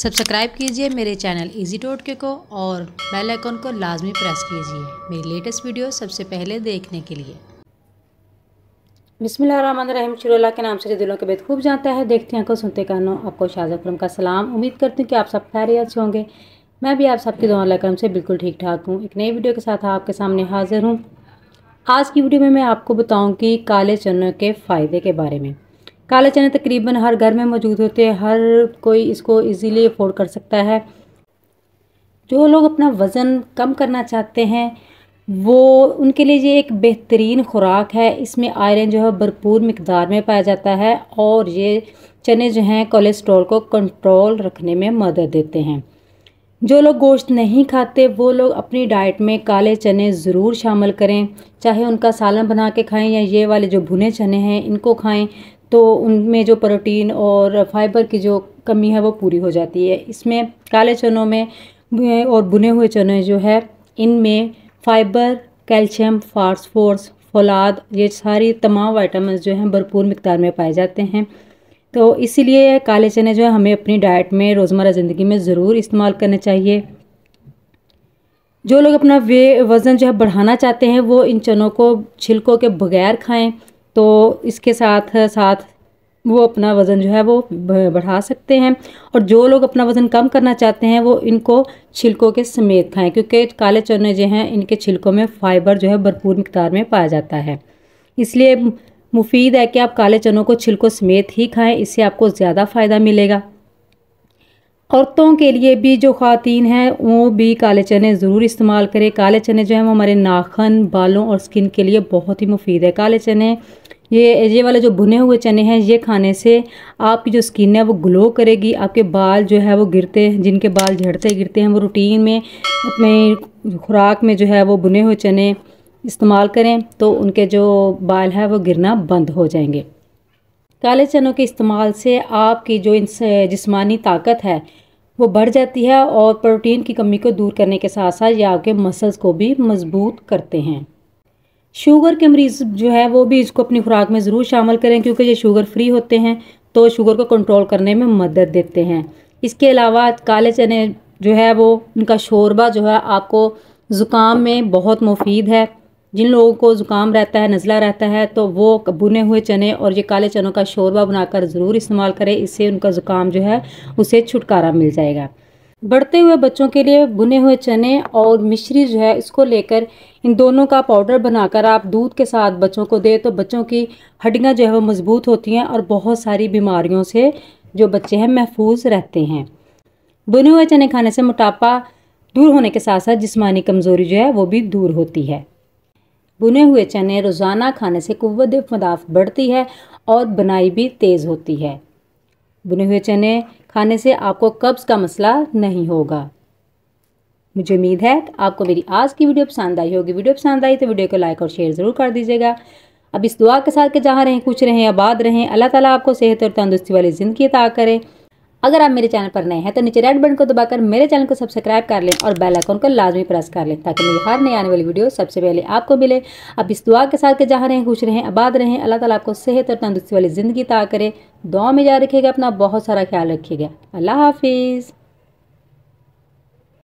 subscribe कीजिए मेरे channel easy dot के को और बेल आइकन को लाजमी प्रेस कीजिए मेरी लेटेस्ट वीडियो सबसे पहले देखने के लिए बिसमीम के नाम से दिलों के बेद खूब जाता है देखते हैं को सुनते कानों आपको शाहजफरम का सलाम उम्मीद करती हूँ कि आप सब खैरियत से होंगे मैं भी आप सबके दो करम से बिल्कुल ठीक ठाक हूँ एक नई वीडियो के साथ आपके सामने हाजिर हूँ आज की वीडियो में मैं आपको बताऊँ कि काले चनों के फ़ायदे के बारे में काला चने तकरीबन हर घर में मौजूद होते हैं हर कोई इसको इजीली अफोर्ड कर सकता है जो लोग अपना वज़न कम करना चाहते हैं वो उनके लिए ये एक बेहतरीन ख़ुराक है इसमें आयरन जो है भरपूर मकदार में पाया जाता है और ये चने जो हैं कोलेस्ट्रॉल को कंट्रोल रखने में मदद देते हैं जो लोग गोश्त नहीं खाते वो लोग अपनी डाइट में काले चने ज़रूर शामिल करें चाहे उनका सालन बना के खाएं या ये वाले जो भुने चने हैं इनको खाएं तो उनमें जो प्रोटीन और फाइबर की जो कमी है वो पूरी हो जाती है इसमें काले चनों में और बुने हुए चने जो है इनमें फाइबर कैल्शियम फास्फोरस फौलाद ये सारी तमाम वाइटामस जो हैं भरपूर मकदार में पाए जाते हैं तो इसीलिए काले चने जो है हमें अपनी डाइट में रोज़मर्रा ज़िंदगी में ज़रूर इस्तेमाल करने चाहिए जो लोग अपना वे वज़न जो है बढ़ाना चाहते हैं वो इन चनों को छिलकों के बगैर खाएं तो इसके साथ साथ वो अपना वज़न जो है वो बढ़ा सकते हैं और जो लोग अपना वज़न कम करना चाहते हैं वो इनको छिलकों के समेत खाएं क्योंकि काले चने जो हैं इनके छिलकों में फाइबर जो है भरपूर मकदार में पाया जाता है इसलिए मुफीद है कि आप काले चनों को छिलकों समेत ही खाएं इससे आपको ज़्यादा फ़ायदा मिलेगा औरतों के लिए भी जो ख़वातीन हैं वो भी काले चने ज़रूर इस्तेमाल करें काले चने जो हैं वो हमारे नाखन बालों और स्किन के लिए बहुत ही मुफीद है काले चने ये ये वाले जो भुने हुए चने हैं ये खाने से आपकी जो स्किन है वो ग्लो करेगी आपके बाल जो है वो गिरते हैं जिनके बाल झड़ते गिरते हैं वो रूटीन में अपने खुराक में जो है वो भुने हुए चने इस्तेमाल करें तो उनके जो बाल है वो गिरना बंद हो जाएंगे काले चनों के इस्तेमाल से आपकी जो जिसमानी ताकत है वो बढ़ जाती है और प्रोटीन की कमी को दूर करने के साथ साथ ये आपके मसल्स को भी मजबूत करते हैं शुगर के मरीज़ जो है वो भी इसको अपनी खुराक में ज़रूर शामिल करें क्योंकि ये शुगर फ्री होते हैं तो शुगर को कंट्रोल करने में मदद देते हैं इसके अलावा काले चने जो है वो उनका शोरबा जो है आपको ज़ुकाम में बहुत मुफीद है जिन लोगों को ज़ुकाम रहता है नज़ला रहता है तो वो बुने हुए चने और ये काले चनों का शोरबा बनाकर ज़रूर इस्तेमाल करें इससे उनका ज़ुकाम जो है उसे छुटकारा मिल जाएगा बढ़ते हुए बच्चों के लिए भुने हुए चने और मिश्री जो है इसको लेकर इन दोनों का पाउडर बनाकर आप दूध के साथ बच्चों को दें तो बच्चों की हड्डियाँ जो है वो मज़बूत होती हैं और बहुत सारी बीमारियों से जो बच्चे हैं महफूज रहते हैं भुने हुए चने खाने से मोटापा दूर होने के साथ साथ जिसमानी कमज़ोरी जो है वो भी दूर होती है भुने हुए चने रोज़ाना खाने से कुत मदाफ बढ़ती है और बनाई भी तेज़ होती है बुने हुए चने खाने से आपको कब्ज़ का मसला नहीं होगा मुझे उम्मीद है आपको मेरी आज की वीडियो पसंद आई होगी वीडियो पसंद आई तो वीडियो को लाइक और शेयर ज़रूर कर दीजिएगा अब इस दुआ के साथ के जहाँ रहें कुछ रहें आबाद रहें अल्लाह ताला आपको सेहत और तंदुरुस्ती वाली ज़िंदगी अता करें अगर आप मेरे चैनल पर नए हैं तो नीचे रेड बटन को दबाकर मेरे चैनल को सब्सक्राइब कर लें और बेल आइकन को लाजमी प्रेस कर लें ताकि मेरी हर नई आने वाली वीडियो सबसे पहले आपको मिले अब इस दुआ के साथ के जहाँ रहें खुश रहें आबाद रहें अल्लाह ताला आपको सेहत और तंदुरुस्ती वाली ज़िंदगी ता करे दुआ में याद रखिएगा अपना बहुत सारा ख्याल रखिएगा अल्लाह हाफिज़